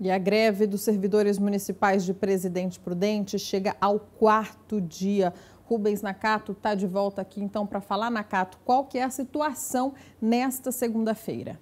E a greve dos servidores municipais de Presidente Prudente chega ao quarto dia. Rubens Nakato está de volta aqui então para falar, Nakato, qual que é a situação nesta segunda-feira?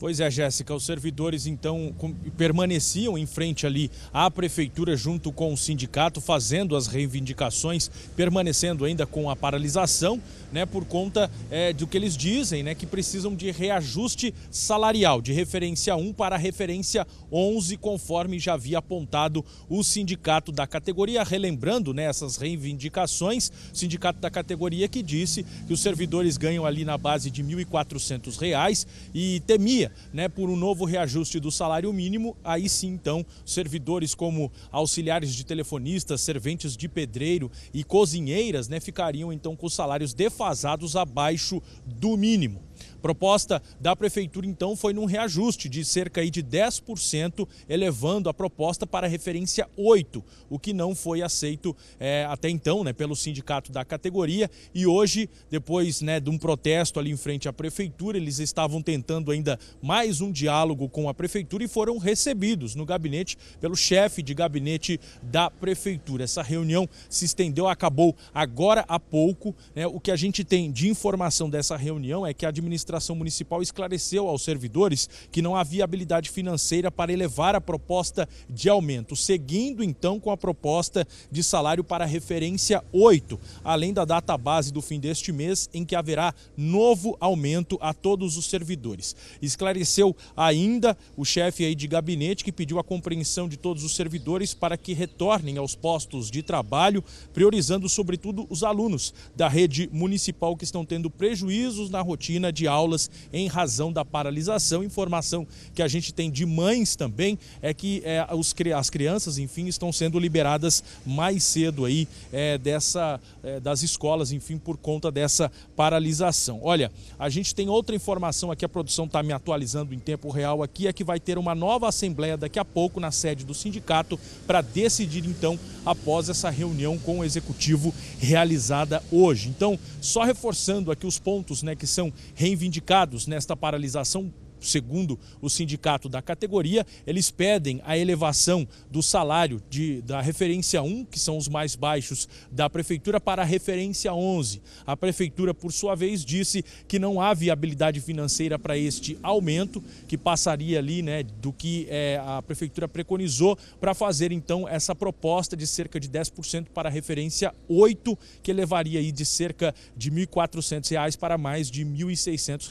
Pois é, Jéssica, os servidores então permaneciam em frente ali à prefeitura junto com o sindicato, fazendo as reivindicações, permanecendo ainda com a paralisação, né, por conta é, do que eles dizem, né, que precisam de reajuste salarial de referência 1 para referência 11, conforme já havia apontado o sindicato da categoria, relembrando né, essas reivindicações, o sindicato da categoria que disse que os servidores ganham ali na base de R$ 1.400 e temia né, por um novo reajuste do salário mínimo, aí sim, então, servidores como auxiliares de telefonistas, serventes de pedreiro e cozinheiras né, ficariam então com salários defasados abaixo do mínimo. Proposta da prefeitura então foi num reajuste de cerca de 10%, elevando a proposta para referência 8, o que não foi aceito é, até então, né, pelo sindicato da categoria. E hoje, depois, né, de um protesto ali em frente à prefeitura, eles estavam tentando ainda mais um diálogo com a prefeitura e foram recebidos no gabinete pelo chefe de gabinete da prefeitura. Essa reunião se estendeu, acabou agora há pouco. Né, o que a gente tem de informação dessa reunião é que a administração administração municipal esclareceu aos servidores que não havia habilidade financeira para elevar a proposta de aumento, seguindo então com a proposta de salário para referência 8, além da data base do fim deste mês em que haverá novo aumento a todos os servidores. Esclareceu ainda o chefe aí de gabinete que pediu a compreensão de todos os servidores para que retornem aos postos de trabalho, priorizando sobretudo os alunos da rede municipal que estão tendo prejuízos na rotina de de aulas em razão da paralisação. Informação que a gente tem de mães também é que é, os, as crianças, enfim, estão sendo liberadas mais cedo aí é, dessa, é, das escolas, enfim, por conta dessa paralisação. Olha, a gente tem outra informação aqui, a produção está me atualizando em tempo real aqui, é que vai ter uma nova assembleia daqui a pouco na sede do sindicato para decidir então após essa reunião com o executivo realizada hoje. Então, só reforçando aqui os pontos né, que são reivindicados reivindicados nesta paralisação segundo o sindicato da categoria, eles pedem a elevação do salário de, da referência 1, que são os mais baixos da prefeitura, para a referência 11. A prefeitura, por sua vez, disse que não há viabilidade financeira para este aumento, que passaria ali né, do que é, a prefeitura preconizou para fazer então essa proposta de cerca de 10% para a referência 8, que levaria aí de cerca de R$ 1.400 para mais de R$ 1.600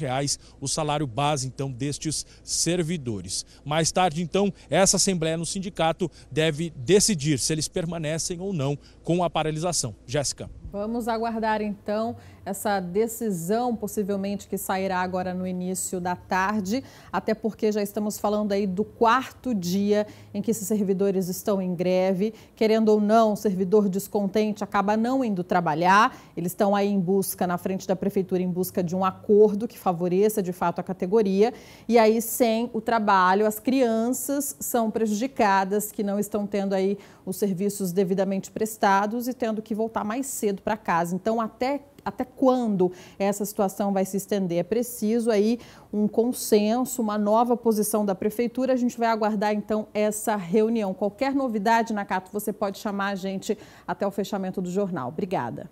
o salário base então destes servidores. Mais tarde, então, essa assembleia no sindicato deve decidir se eles permanecem ou não com a paralisação. Jéssica. Vamos aguardar então essa decisão, possivelmente que sairá agora no início da tarde, até porque já estamos falando aí do quarto dia em que esses servidores estão em greve. Querendo ou não, o servidor descontente acaba não indo trabalhar. Eles estão aí em busca, na frente da prefeitura, em busca de um acordo que favoreça de fato a categoria. E aí, sem o trabalho, as crianças são prejudicadas, que não estão tendo aí os serviços devidamente prestados e tendo que voltar mais cedo trazido para casa. Então, até até quando essa situação vai se estender. É preciso aí um consenso, uma nova posição da prefeitura. A gente vai aguardar então essa reunião. Qualquer novidade, Cato você pode chamar a gente até o fechamento do jornal. Obrigada.